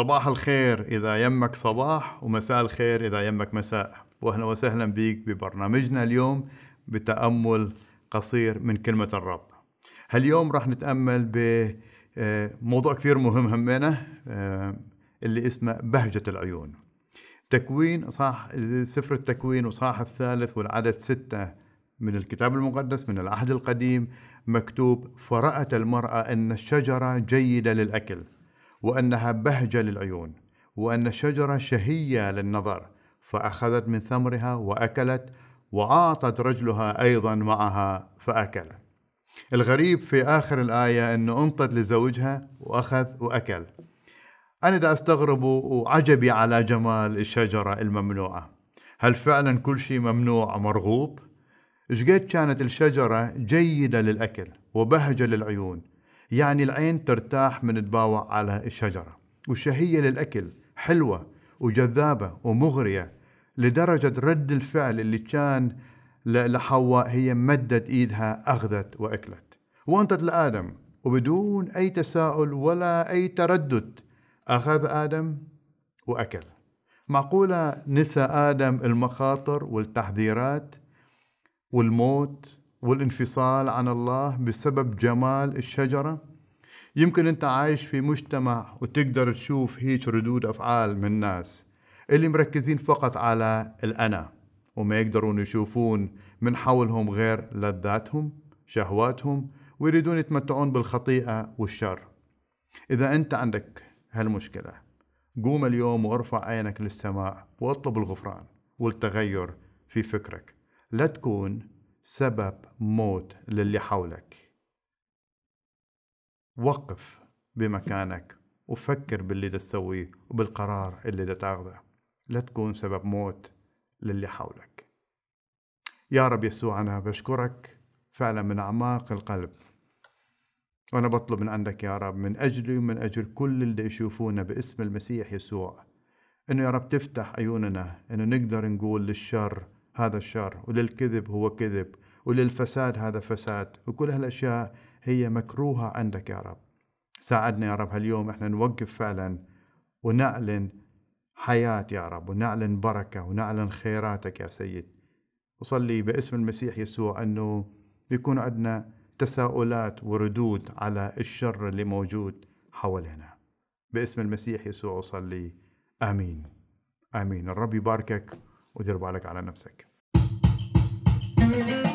صباح الخير إذا يمك صباح ومساء الخير إذا يمك مساء وأهلا وسهلا بك ببرنامجنا اليوم بتأمل قصير من كلمة الرب هاليوم راح نتأمل بموضوع آه، كثير مهم همنا آه، اللي اسمه بهجة العيون تكوين صح سفر التكوين وصاح الثالث والعدد ستة من الكتاب المقدس من العهد القديم مكتوب فرأت المرأة أن الشجرة جيدة للأكل وأنها بهجة للعيون وأن الشجرة شهية للنظر فأخذت من ثمرها وأكلت وعاطت رجلها أيضا معها فأكل الغريب في آخر الآية أنه أنطت لزوجها وأخذ وأكل أنا دا أستغرب وعجبي على جمال الشجرة الممنوعة هل فعلا كل شيء ممنوع مرغوب؟ شقد كانت الشجرة جيدة للأكل وبهجة للعيون يعني العين ترتاح من تباوع على الشجرة وشهية للأكل حلوة وجذابة ومغرية لدرجة رد الفعل اللي كان لحواء هي مدت إيدها أخذت وأكلت وانطت لآدم وبدون أي تساؤل ولا أي تردد أخذ آدم وأكل معقولة نسى آدم المخاطر والتحذيرات والموت والانفصال عن الله بسبب جمال الشجرة يمكن أنت عايش في مجتمع وتقدر تشوف هيك ردود أفعال من الناس اللي مركزين فقط على الأنا وما يقدرون يشوفون من حولهم غير لذاتهم شهواتهم ويريدون يتمتعون بالخطيئة والشر إذا أنت عندك هالمشكلة قوم اليوم وارفع عينك للسماء واطلب الغفران والتغير في فكرك لا تكون سبب موت للي حولك وقف بمكانك وفكر باللي تسويه وبالقرار اللي تاخذه لا تكون سبب موت للي حولك يا رب يسوع أنا بشكرك فعلا من أعماق القلب وأنا بطلب من عندك يا رب من أجلي ومن أجل كل اللي يشوفونا باسم المسيح يسوع أنه يا رب تفتح عيوننا أنه نقدر نقول للشر هذا الشر وللكذب هو كذب وللفساد هذا فساد وكل هالأشياء هي مكروهة عندك يا رب ساعدنا يا رب هاليوم احنا نوقف فعلا ونعلن حياة يا رب ونعلن بركة ونعلن خيراتك يا سيد وصلي باسم المسيح يسوع أنه يكون عندنا تساؤلات وردود على الشر اللي موجود حوالينا باسم المسيح يسوع أصلي آمين آمين الرب يباركك ودير بالك على نفسك Thank you.